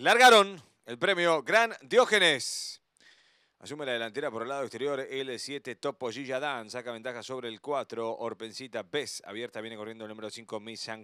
Largaron el premio Gran Diógenes. Asume la delantera por el lado exterior, el 7 Topo Dan, saca ventaja sobre el 4, Orpencita Pes abierta viene corriendo el número 5, Miss Sang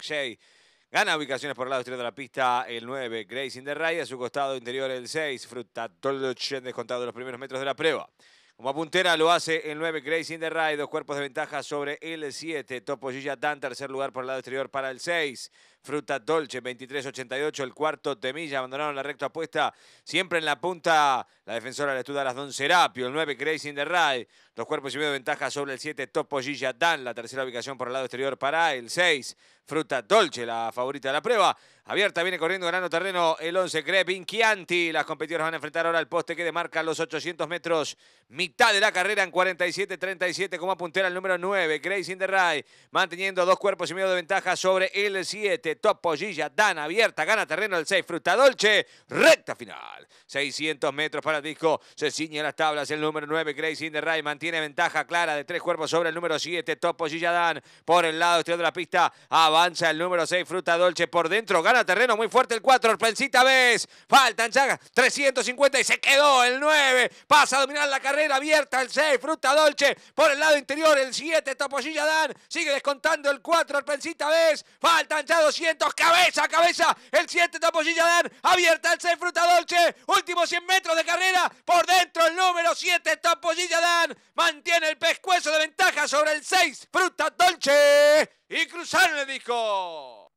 Gana ubicaciones por el lado exterior de la pista el 9, Grace de a su costado interior el 6, Fruta descontado de los primeros metros de la prueba. Como puntera lo hace el 9 crazy in the dos cuerpos de ventaja sobre el 7. Topo Gilla Dan, tercer lugar por el lado exterior para el 6. Fruta Dolce, 23.88, el cuarto Temilla, abandonaron la recta apuesta. Siempre en la punta, la defensora de las Don Serapio, el 9 crazy in the Ride, dos cuerpos y medio de ventaja sobre el 7. Topo Gilla Dan, la tercera ubicación por el lado exterior para el 6. Fruta Dolce, la favorita de la prueba. Abierta viene corriendo ganando terreno el 11 Grevin Chianti. Las competidoras van a enfrentar ahora al poste que demarca los 800 metros. Mitad de la carrera en 47-37 como puntera el número 9. Grace in the manteniendo dos cuerpos y medio de ventaja sobre el 7. Gilla Dan abierta, gana terreno el 6. Fruta Dolce, recta final. 600 metros para el disco. Se ciñe las tablas el número 9. Grace in the mantiene ventaja clara de tres cuerpos sobre el número 7. Topollilla, Dan por el lado exterior de la pista. Avanza el número 6, Fruta Dolce por dentro. Gana terreno muy fuerte el 4, Orpencita Vez. Faltan ya 350 y se quedó el 9. Pasa a dominar la carrera abierta el 6, Fruta Dolce por el lado interior. El 7, Tapollilla Dan. Sigue descontando el 4, Orpencita Vez. Faltan ya 200. Cabeza, cabeza. El 7, Tapollilla Dan. Abierta el 6, Fruta Dolce. Últimos 100 metros de carrera. Por dentro el número 7, Tapollilla Dan. Mantiene el pescuezo de ventaja sobre el 6, Fruta Dolce y cruzarle dijo.